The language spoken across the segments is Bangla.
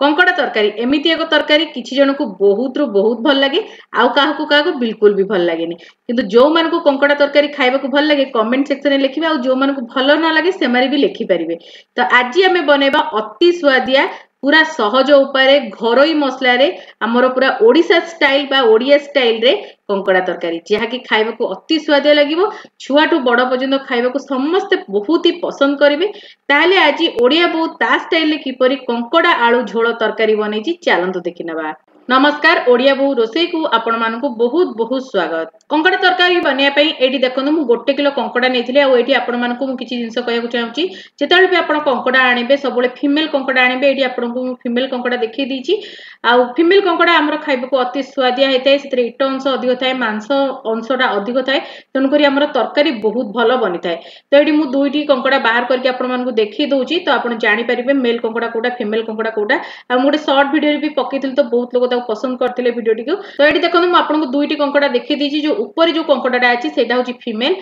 कंकड़ा तरकारी एमती एक तरकारी किसी जन को बहुत रु बहुत भल लगे आ बिल्कुल भी भल लगे कि जो मान को कंकड़ा तरकारी खावाक भल लगे कमेंट सेक्शन में लिखे आज जो मान भल न लगे से भी लिखिपारे तो आज आम बनवा अति सुदिया ପୁରା ସହଜ ଉପାୟରେ ଘରୋଇ ମସଲାରେ ଆମର ପୁରା ଓଡ଼ିଶା ଷ୍ଟାଇଲ ବା ଓଡ଼ିଆ ଷ୍ଟାଇଲରେ କଙ୍କଡ଼ା ତରକାରୀ ଯାହାକି ଖାଇବାକୁ ଅତି ସୁଆଦିଆ ଲାଗିବ ଛୁଆଠୁ ବଡ଼ ପର୍ଯ୍ୟନ୍ତ ଖାଇବାକୁ ସମସ୍ତେ ବହୁତ ହି ପସନ୍ଦ କରିବେ ତାହେଲେ ଆଜି ଓଡ଼ିଆ ବୋଉ ତା ଷ୍ଟାଇଲରେ କିପରି କଙ୍କଡ଼ା ଆଳୁ ଝୋଳ ତରକାରୀ ବନେଇଛି ଚାଲନ୍ତୁ ଦେଖିନେବା ନମସ୍କାର ଓଡ଼ିଆ ବୋଉ ରୋଷେଇକୁ ଆପଣମାନଙ୍କୁ ବହୁତ ବହୁତ ସ୍ୱାଗତ କଙ୍କଡ଼ା ତରକାରୀ ବନେଇବା ପାଇଁ ଏଇଠି ଦେଖନ୍ତୁ ମୁଁ ଗୋଟେ କିଲୋ କଙ୍କଡ଼ା ନେଇଥିଲି ଆଉ ଏଇଠି ଆପଣମାନଙ୍କୁ ମୁଁ କିଛି ଜିନିଷ କହିବାକୁ ଚାହୁଁଛି ଯେତେବେଳେ ବି ଆପଣ କଙ୍କଡ଼ା ଆଣିବେ ସବୁବେଳେ ଫିମେଲ୍ କଙ୍କଡ଼ା ଆଣିବେ ଏଇଠି ଆପଣଙ୍କୁ ମୁଁ ଫିମେଲ୍ କଙ୍କଡ଼ା ଦେଖେଇ ଦେଇଛି ଆଉ ଫିମେଲ୍ କଙ୍କଡ଼ା ଆମର ଖାଇବାକୁ ଅତି ସୁଆଦିଆ ହେଇଥାଏ ସେଥିରେ ଇଟ ଅଂଶ ଅଧିକ ଥାଏ ମାଂସ ଅଂଶଟା ଅଧିକ ଥାଏ ତେଣୁକରି ଆମର ତରକାରୀ ବହୁତ ଭଲ ବନିଥାଏ ତ ଏଇଠି ମୁଁ ଦୁଇଟି କଙ୍କଡ଼ା ବାହାର କରିକି ଆପଣମାନଙ୍କୁ ଦେଖେଇ ଦେଉଛି ତ ଆପଣ ଜାଣିପାରିବେ ମେଲ୍ କଙ୍କଡ଼ା କୋଉଟା ଫିମେଲ୍ କଙ୍କଡ଼ା କୋଉଟା ଆଉ ମୁଁ ଗୋଟେ ସର୍ଟ ଭିଡ଼ିଓରେ ବି ପକେଇଥିଲି ତ ବହୁତ ଲୋକ পসন্দ করে ভিডিওটি তো এটি দেখুন আপনার দুইটি কঙ্কড়া দেখে দিয়েছি যে উপরে যে কঙ্কড়াটা আছে সেটা হচ্ছে ফিমেল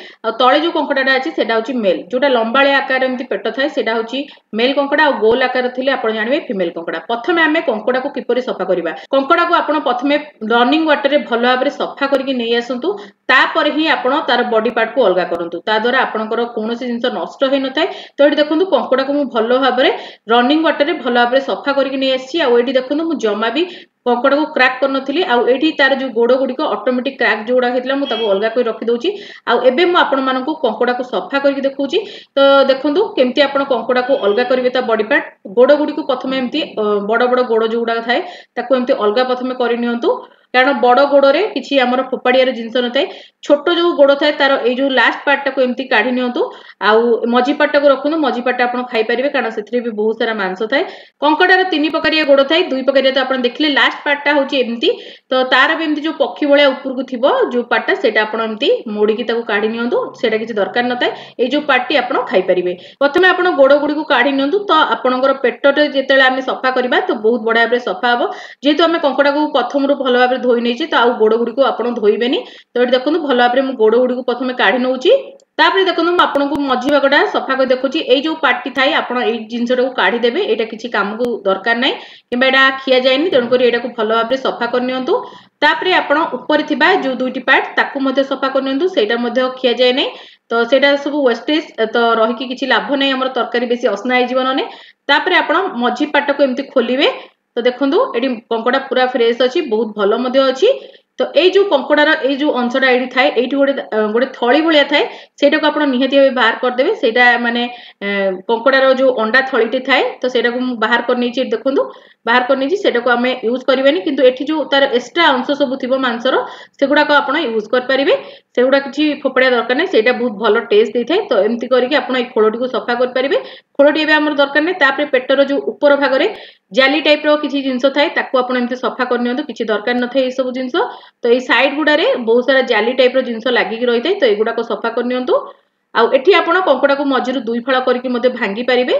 তলে যে কঙ্কড়াটা আছে সেটা হচ্ছে মেল যেটা লম্বাড়িয়া আকার এমনি পেট থাকে সেটা হচ্ছে মেল কঙ্কড়া আর গোল আকার থিলে আপনার জাঁবে ফিমেল কঙ্কড়া প্রথমে আমি কঙ্কড়া কিপর সফা করা কঙ্কড়া আপনার প্রথমে রনিং ওয়াটরে ভাল ভাবে সফা করি নিয়ে আসন্তু তাপরে হি আপনার তার বডি পার্ট কু অলগা করতু তা দ্বারা আপনার কৌশি জিনিস নষ্ট হয়ে নথায় তো এটি দেখুন কঙ্কড়া ভাল ভাবে রনিং ওয়াটরে ভাল ভাবে সফা করি নিয়ে আসছি আর এটি দেখুন জমা বি କଙ୍କଡ଼କୁ କ୍ରାକ୍ କରିନଥିଲି ଆଉ ଏଇଠି ତାର ଯେଉଁ ଗୋଡ଼ ଗୁଡ଼ିକ ଅଟୋମେଟିକ୍ କ୍ରାକ୍ ଯେଉଁଗୁଡ଼ା ହେଇଥିଲା ମୁଁ ତାକୁ ଅଲଗା କରି ରଖିଦେଉଛି ଆଉ ଏବେ ମୁଁ ଆପଣମାନଙ୍କୁ କଙ୍କଡ଼ାକୁ ସଫା କରିକି ଦେଖାଉଛି ତ ଦେଖନ୍ତୁ କେମିତି ଆପଣ କଙ୍କଡ଼ାକୁ ଅଲଗା କରିବେ ତା ବଡି ପାର୍ଟ ଗୋଡ଼ ଗୁଡ଼ିକୁ ପ୍ରଥମେ ଏମିତି ବଡ଼ ବଡ଼ ଗୋଡ଼ ଯେଉଁଗୁଡ଼ାକ ଥାଏ ତାକୁ ଏମିତି ଅଲଗା ପ୍ରଥମେ କରିନିଅନ୍ତୁ କାରଣ ବଡ ଗୋଡରେ କିଛି ଆମର ଫୋପାଡିବାର ଜିନିଷ ନଥାଏ ଛୋଟ ଯୋଉ ଗୋଡ ଥାଏ ତାର ଏଇ ଯୋଉ ଲାଷ୍ଟ ପାର୍ଟଟାକୁ ଏମିତି କାଢି ନିଅନ୍ତୁ ଆଉ ମଝି ପାର୍ଟଟାକୁ ରଖନ୍ତୁ ମଝି ପାର୍ଟଟା ଆପଣ ଖାଇପାରିବେ କାରଣ ସେଥିରେ ବି ବହୁତ ସାରା ମାଂସ ଥାଏ କଙ୍କଡାର ତିନି ପ୍ରକାରିଆ ଗୋଡ ଥାଏ ଦୁଇ ପ୍ରକାରିଆ ତ ଆପଣ ଦେଖିଲେ ଲାଷ୍ଟ ପାର୍ଟଟା ହଉଛି ଏମିତି ତ ତାର ବି ଏମିତି ଯୋଉ ପକ୍ଷୀ ଭଳିଆ ଉପରକୁ ଥିବ ଯୋଉ ପାର୍ଟଟା ସେଇଟା ଆପଣ ଏମିତି ମୋଡିକି ତାକୁ କାଢି ନିଅନ୍ତୁ ସେଇଟା କିଛି ଦରକାର ନଥାଏ ଏଇ ଯୋଉ ପାର୍ଟଟି ଆପଣ ଖାଇପାରିବେ ପ୍ରଥମେ ଆପଣ ଗୋଡ ଗୁଡିକୁ କାଢି ନିଅନ୍ତୁ ତ ଆପଣଙ୍କର ପେଟରେ ଯେତେବେଳେ ଆମେ ସଫା କରିବା ତ ବହୁତ ବଢିଆ ଭାବରେ ସଫା ହବ ଯେହେତୁ ଆମେ କଙ୍କଡାକୁ ପ୍ରଥମରୁ ଭଲ ଭାବରେ ভাবে ধোই নেইছি তো আউ গোড় গুড়ি আপনার ধোইবেনি তো এটি দেখুন ভালো ভাবে মু গোড় গুড়ি প্রথমে কাঢ়ি নেছি তাপরে দেখুন আপনার মঝি ভাগটা সফা করে দেখুছি এই যে পাটি থাকে আপনার এই জিনিসটা কাঢ়ি দেবে এটা কিছু কামক দরকার নাই কিংবা এটা খিয়া যায়নি তেমনি এটা ভালো ভাবে সফা করে নিউ তাপরে আপনার উপরে থাকা যে দুইটি পার্ট তাকে মধ্যে সফা করে নিউ সেইটা মধ্যে খিয়া যায় নাই তো সেটা সব ওয়েস্টেজ তো রহিকি কিছু লাভ নাই আমার তরকারি বেশি অসনা হয়ে যাব নহে তাপরে আপনার মঝি পাটটাকে এমতি খোলবে তো দেখন্তু এটি কঙ্কড়া পুরা ফ্রেশ অছি বহুত ভালো মধ্যে অছি তো এই যে কঙ্কড়ার এই যে অংশটা এটি থাকে এইটি গোটে গোটে থলি ভাইয়া থাকে সেইটাকে আপনার নিহতি ভাবে বাহার করেদেবে সেইটা মানে কঙ্কড়ার যে অন্ডা থলিটি থাকে তো সেইটাকে বাহার করে নিয়েছি দেখুন ବାହାର କରିନେଇଛି ସେଟାକୁ ଆମେ ୟୁଜ୍ କରିବାନି କିନ୍ତୁ ଏଠି ଯେଉଁ ତାର ଏକ୍ସଟ୍ରା ଅଂଶ ସବୁ ଥିବ ମାଂସର ସେଗୁଡ଼ାକ ଆପଣ ୟୁଜ୍ କରିପାରିବେ ସେଗୁଡ଼ା କିଛି ଫୋପଡ଼ିବା ଦରକାର ନାହିଁ ସେଇଟା ବହୁତ ଭଲ ଟେଷ୍ଟ ଦେଇଥାଏ ତ ଏମିତି କରିକି ଆପଣ ଏଇ ଖୋଳଟିକୁ ସଫା କରିପାରିବେ ଖୋଳଟି ଏବେ ଆମର ଦରକାର ନାହିଁ ତାପରେ ପେଟର ଯେଉଁ ଉପର ଭାଗରେ ଜାଲି ଟାଇପ୍ର କିଛି ଜିନିଷ ଥାଏ ତାକୁ ଆପଣ ଏମିତି ସଫା କରିନିଅନ୍ତୁ କିଛି ଦରକାର ନଥାଏ ଏଇସବୁ ଜିନିଷ ତ ଏଇ ସାଇଡ୍ ଗୁଡ଼ାରେ ବହୁତ ସାରା ଜାଲି ଟାଇପ୍ର ଜିନିଷ ଲାଗିକି ରହିଥାଏ ତ ଏଗୁଡ଼ାକ ସଫା କରିନିଅନ୍ତୁ ଆଉ ଏଠି ଆପଣ କଙ୍କଡ଼ାକୁ ମଝିରୁ ଦୁଇ ଫାଳ କରିକି ମଧ୍ୟ ଭାଙ୍ଗି ପାରିବେ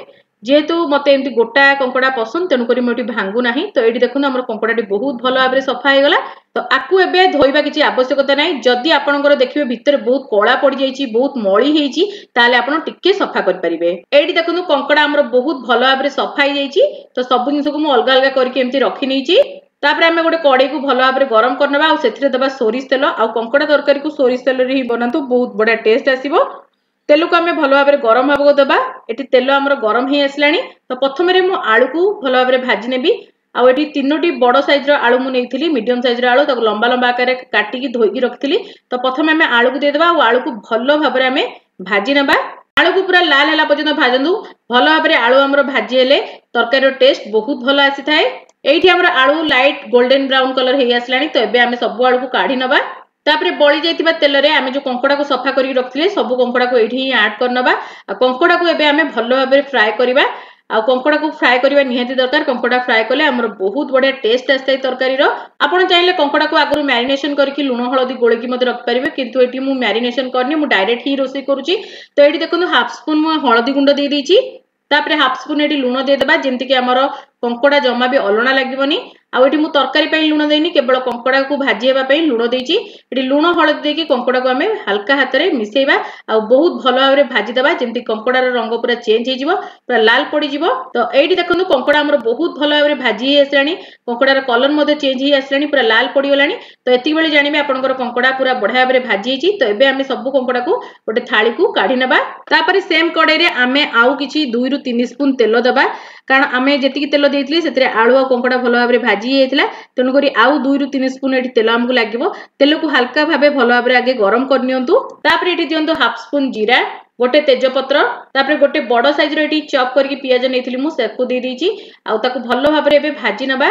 যেহেতু মতো এমনি গোটা কঙ্কড়া পসন্দ তেমনি মু এটি ভাঙ্গু না তো এটি দেখুন আমার কঙ্কড়াটি বহু ভালো ভাবে সফা হয়ে গলা তো আকু এবে ধোয়া কিছু আবশ্যকতা নাই যদি আপনার দেখবে ভিতরে বহু কলা পড়ি যাই বহু মলি হয়েছি তাহলে আপনার টিকি সফা করে পারবে এইটি দেখুন কঙ্কড়া আমার বহু ভালো ভাবে সফা হয়ে যাই তো সবু জিনিসকে মু অলগা অলগা করি এমনি রখি নিয়েছি ତାପରେ ଆମେ ଗୋଟେ କଡ଼େଇକୁ ଭଲ ଭାବରେ ଗରମ କରିନେବା ଆଉ ସେଥିରେ ଦେବା ସୋରିଷ ତେଲ ଆଉ କଙ୍କଡ଼ା ତରକାରୀକୁ ସୋରିଷ ତେଲରେ ହିଁ ବନାନ୍ତୁ ବହୁତ ବଢ଼ିଆ ଟେଷ୍ଟ ଆସିବ তেলকু আমি ভাল ভাবে গরম হওয়া দেবা এটি তেল আমার গরম হয়ে আসলা তো প্রথমে মু আলুকু ভাল ভাবে ভাজি নেবি ଆଉ ଏଠି ତିନୋଟି ବଡ଼ ସାଇଜର ଆଳୁ ମୁଁ ନେଇଥିଲି ମିଡିୟମ ସାଇଜର ଆଳୁ ତାକୁ ଲମ୍ବା ଲମ୍ବା ଆକାରରେ କାଟିକି ଧୋଇକି ରଖିଥିଲି ତ ପ୍ରଥମେ ଆମେ ଆଳୁକୁ ଦେଇଦେବା ଆଉ ଆଳୁକୁ ଭଲ ଭାବରେ ଆମେ ଭାଜି ନେବା ଆଳୁକୁ ପୁରା ଲାଲ ହେଲା ପର୍ଯ୍ୟନ୍ତ ଭାଜନ୍ତୁ ଭଲ ଭାବରେ ଆଳୁ ଆମର ଭାଜି ହେଲେ ତରକାରୀର ଟେଷ୍ଟ ବହୁତ ଭଲ ଆସିଥାଏ ଏଇଠି ଆମର ଆଳୁ ଲାଇଟ୍ ଗୋଲ୍ଡେନ୍ ବ୍ରାଉନ୍ କଲର ହେଇ ଆସିଲାଣି ତ ଏବେ ଆମେ ସବୁ ଆଳୁକୁ କାଢି ନେବା ତାପରେ ବଳି ଯାଇଥିବା ତେଲରେ ଆମେ ଯୋଉ କଙ୍କଡ଼ାକୁ ସଫା କରିକି ରଖିଥିଲେ ସବୁ କଙ୍କଡ଼ାକୁ ଏଇଠି ହିଁ ଆଡ୍ କରିନେବା ଆଉ କଙ୍କଡ଼ାକୁ ଏବେ ଆମେ ଭଲ ଭାବରେ ଫ୍ରାଏ କରିବା ଆଉ କଙ୍କଡ଼ାକୁ ଫ୍ରାଏ କରିବା ନିହାତି ଦରକାର କଙ୍କଡ଼ା ଫ୍ରାଏ କଲେ ଆମର ବହୁତ ବଢିଆ ଟେଷ୍ଟ ଆସିଥାଏ ତରକାରୀର ଆପଣ ଚାହିଁଲେ କଙ୍କଡ଼ାକୁ ଆଗରୁ ମ୍ୟାରିନେସନ କରିକି ଲୁଣ ହଳଦୀ ଗୋଳେଇକି ମଧ୍ୟ ରଖିପାରିବେ କିନ୍ତୁ ଏଠି ମୁଁ ମ୍ୟାରିନେସନ କରିନି ମୁଁ ଡାଇରେକ୍ଟ ହିଁ ରୋଷେଇ କରୁଛି ତ ଏଠି ଦେଖନ୍ତୁ ହାଫ୍ ସ୍ପୁନ୍ ମୁଁ ହଳଦୀ ଗୁଣ୍ଡ ଦେଇଦେଇଛି ତାପରେ ହାଫ୍ ସ୍ପୁନ୍ ଏଠି ଲୁଣ ଦେଇଦେବା ଯେମିତିକି ଆମର କଙ୍କଡ଼ା ଜମା ବି ଅଲଣା ଲାଗିବନି ଆଉ ଏଠି ମୁଁ ତରକାରୀ ପାଇଁ ଲୁଣ ଦେଇନି କେବଳ କଙ୍କଡ଼ାକୁ ଭାଜି ହେବା ପାଇଁ ଲୁଣ ଦେଇଛି ଏଠି ଲୁଣ ହଳଦୀ ଦେଇକି କଙ୍କଡ଼ାକୁ ଆମେ ହାଲକା ହାତରେ ମିଶାଇବା ଆଉ ବହୁତ ଭଲ ଭାବରେ ଭାଜିଦେବା ଯେମିତି କଙ୍କଡ଼ାର ରଙ୍ଗ ପୁରା ଚେଞ୍ଜ ହେଇଯିବ ପୁରା ଲାଲ ପଡ଼ିଯିବ ତ ଏଇଠି ଦେଖନ୍ତୁ କଙ୍କଡ଼ା ଆମର ବହୁତ ଭଲ ଭାବରେ ଭାଜି ହେଇ ଆସିଲାଣି କଙ୍କଡ଼ାର କଲର ମଧ୍ୟ ଚେଞ୍ଜ ହେଇ ଆସିଲାଣି ପୁରା ଲାଲ ପଡ଼ିଗଲାଣି ତ ଏତିକି ବେଳେ ଜାଣିବେ ଆପଣଙ୍କର କଙ୍କଡ଼ା ପୁରା ବଢ଼ିଆ ଭାବରେ ଭାଜି ହେଇଛି ତ ଏବେ ଆମେ ସବୁ କଙ୍କଡ଼ାକୁ ଗୋଟେ ଥାଳିକୁ କାଢ଼ି ନେବା ତାପରେ ସେମ୍ କଡ଼େଇରେ ଆମେ ଆଉ କିଛି ଦୁଇରୁ ତିନି ସ୍ପୁନ୍ ତେଲ ଦେବା କାରଣ ଆମେ ଯେତିକି ତେଲ ଦେଇଥିଲେ ସେଥିରେ ଆଳୁ ଆଉ କଙ୍କଡ଼ା ଭଲ ଭାବରେ ଭାଜି ଭାଜି ହେଇଯାଇଥିଲା ତେଣୁକରି ଆଉ ଦୁଇରୁ ତିନି ସ୍ପୁନ୍ ଏଠି ତେଲ ଆମକୁ ଲାଗିବ ତେଲକୁ ହାଲକା ଭାବେ ଭଲ ଭାବରେ ଆଗେ ଗରମ କରିନିଅନ୍ତୁ ତାପରେ ଏଠି ଦିଅନ୍ତୁ ହାଫ୍ ସ୍ପୁନ୍ ଜିରା ଗୋଟେ ତେଜପତ୍ର ତାପରେ ଗୋଟେ ବଡ଼ ସାଇଜର ଏଠି ଚପ୍ କରିକି ପିଆଜ ନେଇଥିଲି ମୁଁ ସେକୁ ଦେଇଦେଇଛି ଆଉ ତାକୁ ଭଲ ଭାବରେ ଏବେ ଭାଜି ନେବା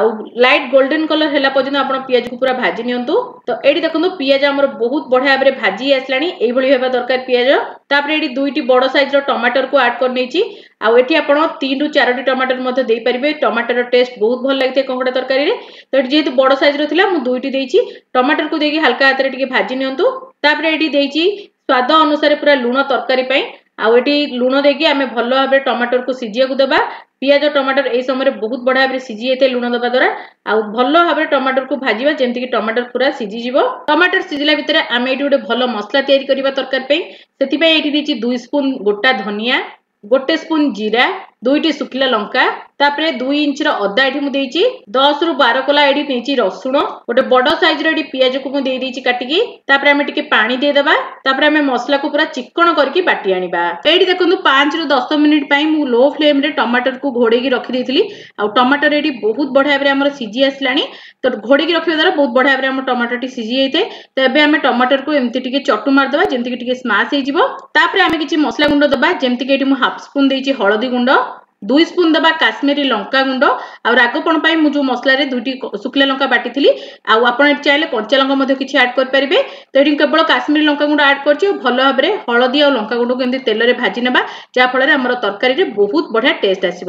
ଆଉ ଲାଇଟ୍ ଗୋଲ୍ଡେନ୍ କଲର୍ ହେଲା ପର୍ଯ୍ୟନ୍ତ ଆପଣ ପିଆଜକୁ ପୁରା ଭାଜି ନିଅନ୍ତୁ ତ ଏଠି ଦେଖନ୍ତୁ ପିଆଜ ଆମର ବହୁତ ବଢ଼ିଆ ଭାବରେ ଭାଜି ଆସିଲାଣି ଏଇଭଳି ହେବା ଦରକାର ପିଆଜ ତାପରେ ଏଠି ଦୁଇଟି ବଡ଼ ସାଇଜର ଟମାଟରକୁ ଆଡ୍ କରିନେଇଛି ଆଉ ଏଠି ଆପଣ ତିନିରୁ ଚାରୋଟି ଟମାଟର ମଧ୍ୟ ଦେଇପାରିବେ ଟମାଟର ଟେଷ୍ଟ ବହୁତ ଭଲ ଲାଗିଥାଏ କଙ୍କଡ଼ା ତରକାରୀରେ ତ ଏଠି ଯେହେତୁ ବଡ଼ ସାଇଜର ଥିଲା ମୁଁ ଦୁଇଟି ଦେଇଛି ଟମାଟରକୁ ଦେଇକି ହାଲକା ହାତରେ ଟିକେ ଭାଜି ନିଅନ୍ତୁ ତାପରେ ଏଠି ଦେଇଛି ସ୍ୱାଦ ଅନୁସାରେ ପୁରା ଲୁଣ ତରକାରୀ ପାଇଁ ଆଉ ଏଠି ଲୁଣ ଦେଇକି ଆମେ ଭଲ ଭାବରେ ଟମାଟରକୁ ସିଝିବାକୁ ଦେବା ପିଆଜ ଟମାଟର ଏହି ସମୟରେ ବହୁତ ବଢ଼ିଆ ଭାବରେ ସିଝି ଯାଇଥାଏ ଲୁଣ ଦେବା ଦ୍ୱାରା ଆଉ ଭଲ ଭାବରେ ଟମାଟରକୁ ଭାଜିବା ଯେମିତିକି ଟମାଟର ପୁରା ସିଝିଯିବ ଟମାଟର ସିଝିଲା ଭିତରେ ଆମେ ଏଠି ଗୋଟେ ଭଲ ମସଲା ତିଆରି କରିବା ତରକାରୀ ପାଇଁ ସେଥିପାଇଁ ଏଠି ଦେଇଛି ଦୁଇ ସ୍ପୁନ୍ ଗୋଟା ଧନିଆ गोटे स्पून जीरा দুইটি শুকিলা লঙ্কা তাপরে দুই ইঞ্চর অদা এটি মুছি দশ রু বার কোলা এটি নিয়েছি রসুণ গোটে বড় সাইজর এটি পিঁয়াজ কু দিয়েছি কাটিকি তাপরে আমি টিকে পা দিয়েদেবা তাপরে আমি মশলা কু পুরা চিকণ করি বাটি আনবা এইটি দেখুন পাঁচ রু দশ মিনিট পাই মু লো ফ্লেমে টমাটর কু ঘোড়াই রখিদেইলি আউ টমাটর এটি বহুত বঢ়িয়া ভাবে আমার সিজি আসলানি তো ঘোড়াই রখিবা দ্বারা বহুত বঢ়িয়া ভাবে আমার টমাটরটি সিজি যাই থাকে তো এবে আমি টমাটর কু এমতি টিকে চটু মারিদেবা যেমতি টিকে স্মাশ হয়ে যাব তাপরে আমি কিছু মশলা গুণ্ড দেবা যেমতি এটি মু হাফ স্পুন দিয়েছি হলদি গুণ্ড দুই স্পুন দেবা কাশ্মীরি লঙ্কা গুণ্ড আর রাগপণ পাই মু যে মশলার দুইটি শুকলা লঙ্কা বাটিলি আপনার এটি চাইলে কঞ্চা লঙ্কা মধ্যে কিছু আড করে পারে তো এটি কেবল কাশ্মীরি লঙ্কা গুণ্ড আড করছি ভাল ভাবে হলদি আর লঙ্কা গুণ্ডকে এমনি তেলরে ভাজি নেবা যা ফলে আমার তরকারি বহুত বঢ়িয়া টেস্ট আসব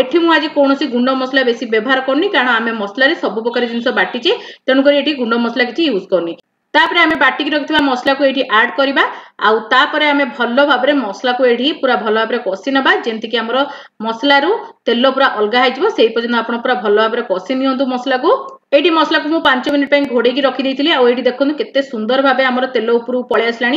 আঠি মু আজ কৌশি গুণ্ড মশলা বেশি ব্যবহার করনি কারণ আমি মশলার সবু প্রকার জিনিস বাটিছে তেমক এটি গুণ্ড মশলা কিছু ইউজ করনি ତାପରେ ଆମେ ବାଟିକି ରଖିଥିବା ମସଲାକୁ ଏଇଠି ଆଡ୍ କରିବା ଆଉ ତାପରେ ଆମେ ଭଲ ଭାବରେ ମସଲାକୁ ଏଇଠି ପୁରା ଭଲ ଭାବରେ କଷି ନେବା ଯେମିତିକି ଆମର ମସଲାରୁ ତେଲ ପୁରା ଅଲଗା ହେଇଯିବ ସେଇ ପର୍ଯ୍ୟନ୍ତ ଆପଣ ପୁରା ଭଲ ଭାବରେ କଷି ନିଅନ୍ତୁ ମସଲାକୁ এইটি মশলাকে মু পাঁচ মিনিট পাই ঘোড়াইকি রখিদি আউ এটি দেখুন কেতে সুন্দর ভাবে আমার তেল উপর পলাই আসলা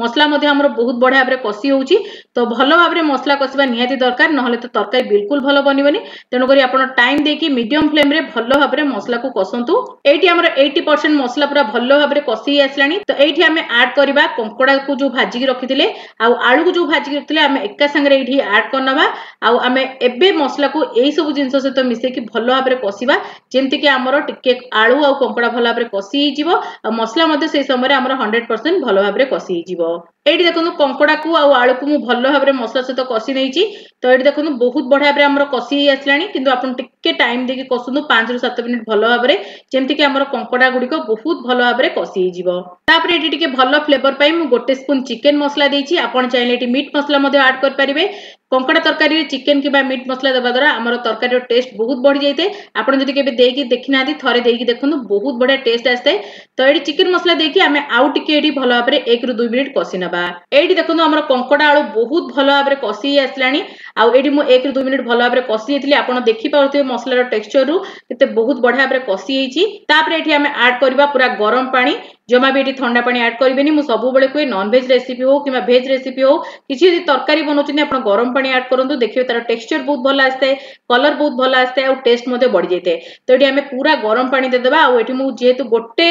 মশলা আমার বহুত বড় ভাবে কষি হচ্ছে তো ভালো ভাবে মশলা কষবা নিহতি দরকার নহলে তো তরকারি বিলকুল ভালো বনবনি তেমকি আপনার টাইম দিয়ে মিডিয়াম ফ্লেমে ভালো ভাবে মশলা কষন্তু এইটি আমার এইটি পরসেন্ট মশলা পুরা ভালো ভাবে কষি আসলা তো এইটি আমি আড করা কঙ্কড়া কু যে ভাজিকি রখিলে আউ আলু যে ভাজিকি রখিলে আমি একা সাংরে এইটি আড করনবা আউ আমি এবে মশলা এই সব জিনিস সহ মিশাইকি ভালো ভাবে কষিবা যেমতি আমার কেক আলু আর কঙ্কড়া ভাল ভাবে কষি হয়েযিব মশলা মধ্যে সেই সময় আমার হন্ড্রেড পরসেন্ট ভাল ভাবে কষি হয়েযিব এইটি দেখুন কঙ্কড়াকু আলুকু মু ভাল ভাবে মশলা সহ কষি নেইছি তো এইটি দেখুন বহুত বঢ়িয়া ভাবে আমার কষি হয়ে আসলা কিন্তু আপনার টিকি টাইম দিয়ে কষুন পাঁচ রু সাত মিনিট ভাল ভাবে যেমি কি আমার কঙ্কড়া গুড়ি বহুত ভাল ভাবে কষি হয়েযিব তাপরে এটি টিকি ভাল ফ্লেভর পাই গোটে স্পুন চিকেন মশলা দিয়েছি আপনার চাইলে এটি মিট মশলা আড করে পারে कंकड़ा तरकारी चिकेन कि मिट मसला देवा द्वारा आम तरकारी टेस्ट बहुत बढ़ी जाए आपड़ जब देखी ना थे देखिए देखते बहुत बढ़िया टेस्ट आसए तो ये चिकेन मसला देखिए आम आउ टे भल भाव में एक रु दुई मिनिट कषि ना ये देखो आम कंकड़ा आलू बहुत भल भाव में कषि आसला आठ मुझ एक रु दुई मिनिट भल भाव में कषि आप देखिपे मसलार टेक्सचर रु के बहुत बढ़िया भाव में कषि होती आम आड करवा पूरा गरम पानी জমা ବି ଏଠି ଥଣ୍ଡା ପାଣି ଆଡ୍ କରିବେନି ମୁଁ ସବୁବେଳେ କୁହେ ନନଭେଜ୍ ରେସିପି ହଉ କିମ୍ବା ଭେଜ୍ ରେସିପି ହଉ କିଛି ଯଦି ତରକାରୀ ବନାଉଛନ୍ତି ଆପଣ ଗରମ ପାଣି ଆଡ୍ କରନ୍ତୁ ଦେଖିବେ ତାର ଟେକ୍ସଚର ବହୁତ ଭଲ ଆସିଥାଏ କଲର ବହୁତ ଭଲ ଆସିଥାଏ ଆଉ ଟେଷ୍ଟ ମଧ୍ୟ ବଢିଯାଇଥାଏ ତ ଏଠି ଆମେ ପୁରା ଗରମ ପାଣି ଦେଇଦେବା ଆଉ ଏଠି ମୁଁ ଯେହେତୁ ଗୋଟେ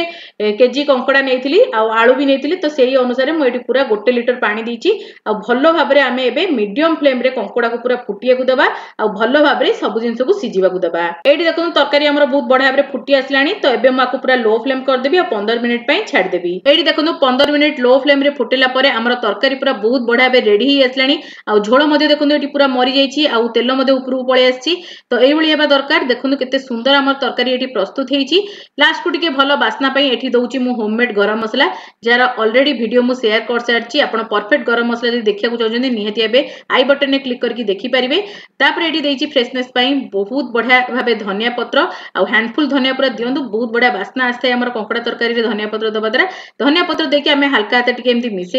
କେଜି କଙ୍କଡ଼ା ନେଇଥିଲି ଆଉ ଆଳୁ ବି ନେଇଥିଲି ତ ସେଇ ଅନୁସାରେ ମୁଁ ଏଠି ପୁରା ଗୋଟେ ଲିଟର ପାଣି ଦେଇଛି ଆଉ ଭଲ ଭାବରେ ଆମେ ଏବେ ମିଡିୟମ ଫ୍ଲେମ୍ରେ କଙ୍କଡ଼ାକୁ ପୁରା ଫୁଟିବାକୁ ଦେବା ଆଉ ଭଲ ଭାବରେ ସବୁ ଜିନିଷକୁ ସିଝିବାକୁ ଦେବା ଏଇଠି ଦେଖନ୍ତୁ ତରକାରୀ ଆମର ବହୁତ ବଢିଆ ଭାବରେ ଫୁଟି ଆସିଲାଣି ତ ଏବେ ମୁଁ ଆକୁ ପୁରା ଲୋ ଫ୍ଲେମ୍ କରିଦେବି ଆଉ ପନ୍ଦର ମିନିଟ୍ ପାଇଁ ଛାଡ଼ିଦେବି ଏଇଠି ଦେଖନ୍ତୁ ପନ୍ଦର ମିନିଟ୍ ଲୋ ଫ୍ଲେମ୍ରେ ଫୁଟିଲା ପରେ ଆମର ତରକାରୀ ପୁରା ବହୁତ ବଢ଼ିଆ ଭାବେ ରେଡ଼ି ହେଇ ଆସିଲାଣି ଆଉ ଝୋଳ ମଧ୍ୟ ଦେଖନ୍ତୁ ଏଠି ପୁରା ମରିଯାଇଛି ଆଉ ତେଲ ମଧ୍ୟ ଉପରକୁ ପଳେଇ ଆସିଛି ତ ଏଇଭଳି ହେବା ଦରକାର ଦେଖନ୍ତୁ କେତେ ସୁନ୍ଦର ଆମର ତରକାରୀ ଏଠି ପ୍ରସ୍ତୁତ ହେଇଛି ଲାଷ୍ଟକୁ ଟିକେ ଭଲ ବାସ୍ନା ପାଇଁ ଏଠି ଦଉଛି ମୁଁ ହୋମମେଡ୍ ଗରମ ମସଲା ଯାହାର ଅଲରେଡି ଭିଡ଼ିଓ ମୁଁ ସେୟାର କରିସାରିଛି ଆପଣ ପରଫେକ୍ଟ ଗରମ ମସଲା ଯଦି ଦେଖିବାକୁ ଚାହୁଁଛନ୍ତି ନିହାତି ଏବେ ଆଇ ବଟନ୍ରେ କ୍ଲିକ୍ କରିକି ଦେଖିପାରିବେ ତାପରେ ଏଠି ଦେଇଛି ଫ୍ରେଶନେସ୍ ପାଇଁ ବହୁତ ବଢ଼ିଆ ଭାବେ ଧନିଆ ପତ୍ର ଆଉ ହ୍ୟାଣ୍ଡଫୁଲ୍ ଧନିଆ ପତ୍ର ଦିଅନ୍ତୁ ବହୁତ ବଢ଼ିଆ ବାସ୍ନା ଆସିଥାଏ ଆମର କଙ୍କଡ଼ା ତରକାରୀରେ ଧନିଆ ପତ୍ର दबा द्वारा धनिया पत्र देखिए हालाका हाथ मिस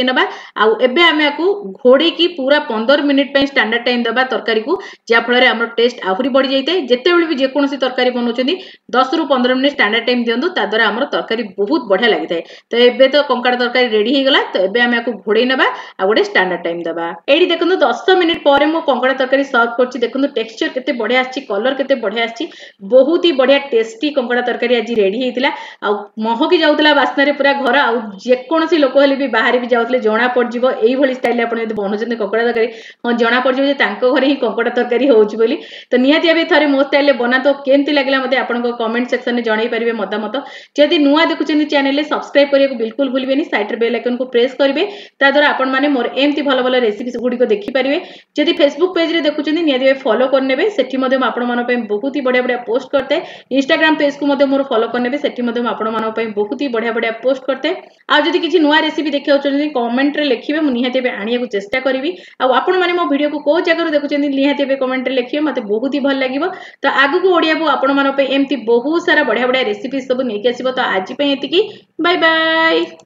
घोड़े की पूरा पंदर मिनिट स्टाडार्ड टाइम दबा तरकारी को जहाँफल टेस्ट आहरी बढ़ जाए जिते बेकोसी तरकारी बनाऊँच दस रु पंद्रह मिनिट स्टाडार्ड टाइम दिखाँ तादा आम तरकारी बहुत बढ़िया लगता है तो ये तो कंकड़ तरकारी रेडीगला तो ये घोड़े ना आ गए स्टाडार्ड टाइम दबा ये देखो दस मिनिट पर मुझ कंकड़ा तरकारी सर्व कर देखो टेक्सचर के बढ़िया आलर के बढ़िया आहुत ही बढ़िया टेस्ट कंकड़ा तरकारी आज रेडी आउ महक जाऊ ପାଖରେ ପୁରା ଘର ଆଉ ଯେକୌଣସି ଲୋକ ହେଲେ ବି ବାହାରେ ବି ଯାଉଥିଲେ ଜଣା ପଡ଼ିଯିବ ଏଇଭଳି ଷ୍ଟାଇଲ୍ରେ ଆପଣ ଯଦି ବନଉଛନ୍ତି କଙ୍କଡ଼ା ତରକାରୀ ହଁ ଜଣା ପଡ଼ିଯିବ ଯେ ତାଙ୍କ ଘରେ ହିଁ କଙ୍କଡ଼ା ତରକାରୀ ହେଉଛି ବୋଲି ତ ନିହାତି ଭାବେ ଥରେ ମୋ ଷ୍ଟାଇଲ୍ରେ ବନାନ୍ତୁ କେମିତି ଲାଗିଲା ମୋତେ ଆପଣଙ୍କ କମେଣ୍ଟ ସେକ୍ସନ୍ରେ ଜଣାଇ ପାରିବେ ମତାମତ ଯଦି ନୂଆ ଦେଖୁଛନ୍ତି ଚ୍ୟାନେଲ୍ରେ ସବସ୍କ୍ରାଇବ୍ କରିବାକୁ ବିଲକୁଲ ଭୁଲିବେନି ସାଇଟ୍ରେ ବେଲ୍ ଆଇକନ୍କୁ ପ୍ରେସ୍ କରିବେ ତାଦ୍ୱାରା ଆପଣମାନେ ମୋର ଏମିତି ଭଲ ଭଲ ରେସିପି ଗୁଡ଼ିକ ଦେଖିପାରିବେ ଯଦି ଫେସବୁକ୍ ପେଜ୍ରେ ଦେଖୁଛନ୍ତି ନିହାତି ଏବେ ଫଲୋ କରିନେବେ ସେଠି ମଧ୍ୟ ମୁଁ ଆପଣମାନଙ୍କ ପାଇଁ ବହୁତ ହି ବଢ଼ିଆ ବଢ଼ିଆ ପୋଷ୍ଟ କରିଥାଏ ଇନଷ୍ଟାଗ୍ରାମ ପେଜ୍କୁ ମଧ୍ୟ ମୋର ଫଲୋ କରିନେବେ ସେଠି ମଧ୍ୟ ମୁଁ ଆପଣମାନଙ୍କ ପାଇଁ ବହୁତ ହି ବଢ଼ିଆ ବଢ଼ିଆ पोस्ट करते आज जब किसी नुआ रेसीपि देखा चाहते कमेंट में लिखे मुझे आने को चेस्टा करी आपने मो भिड को कौ जगह देखुं निहती कमेंट में लिखे मतलब बहुत ही भल लगे तो आगे ओडिया को आपंती बहुत सारा बढ़िया बढ़िया रेसीपी सब नहीं आस आज ये बाय बाय